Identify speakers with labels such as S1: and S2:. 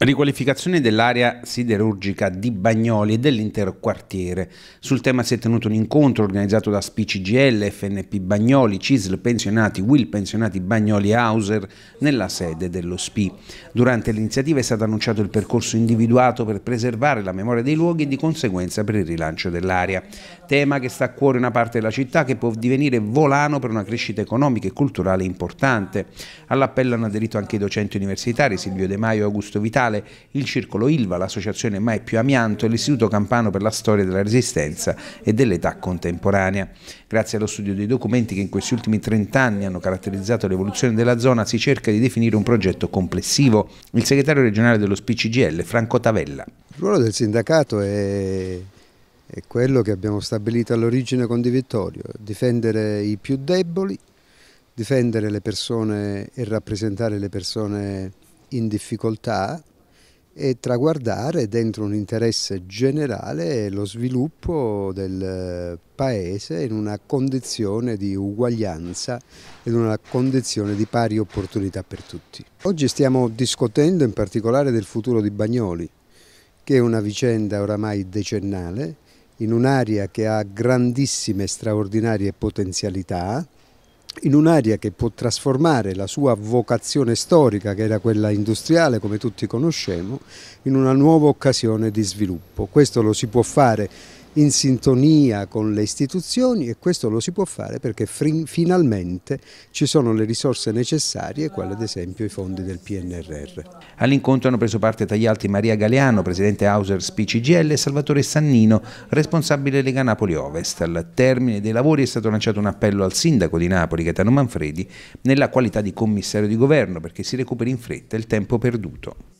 S1: Riqualificazione dell'area siderurgica di Bagnoli e dell'intero quartiere. Sul tema si è tenuto un incontro organizzato da SPCGL, FNP Bagnoli, CISL Pensionati, Will Pensionati Bagnoli e Hauser nella sede dello SPI. Durante l'iniziativa è stato annunciato il percorso individuato per preservare la memoria dei luoghi e di conseguenza per il rilancio dell'area. Tema che sta a cuore una parte della città che può divenire volano per una crescita economica e culturale importante. All'appello hanno aderito anche i docenti universitari Silvio De Maio e Augusto Vitale Ambientale, il Circolo Ilva, l'Associazione Mai Più Amianto e l'Istituto Campano per la Storia della Resistenza e dell'Età Contemporanea. Grazie allo studio dei documenti che in questi ultimi 30 anni hanno caratterizzato l'evoluzione della zona, si cerca di definire un progetto complessivo. Il segretario regionale dello SPCGL, Franco Tavella. Il
S2: ruolo del sindacato è è quello che abbiamo stabilito all'origine con Di Vittorio, difendere i più deboli, difendere le persone e rappresentare le persone in difficoltà, e traguardare dentro un interesse generale lo sviluppo del Paese in una condizione di uguaglianza, in una condizione di pari opportunità per tutti. Oggi stiamo discutendo in particolare del futuro di Bagnoli, che è una vicenda oramai decennale, in un'area che ha grandissime straordinarie potenzialità, in un'area che può trasformare la sua vocazione storica, che era quella industriale come tutti conosciamo, in una nuova occasione di sviluppo. Questo lo si può fare in sintonia con le istituzioni e questo lo si può fare perché finalmente ci sono le risorse necessarie, quali ad esempio i fondi del PNRR. All'incontro
S1: hanno preso parte Taglialti Maria Galeano, presidente Hausers PCGL e Salvatore Sannino, responsabile Lega Napoli Ovest. Al termine dei lavori è stato lanciato un appello al sindaco di Napoli, Gaetano Manfredi, nella qualità di commissario di governo perché si recuperi in fretta il tempo perduto.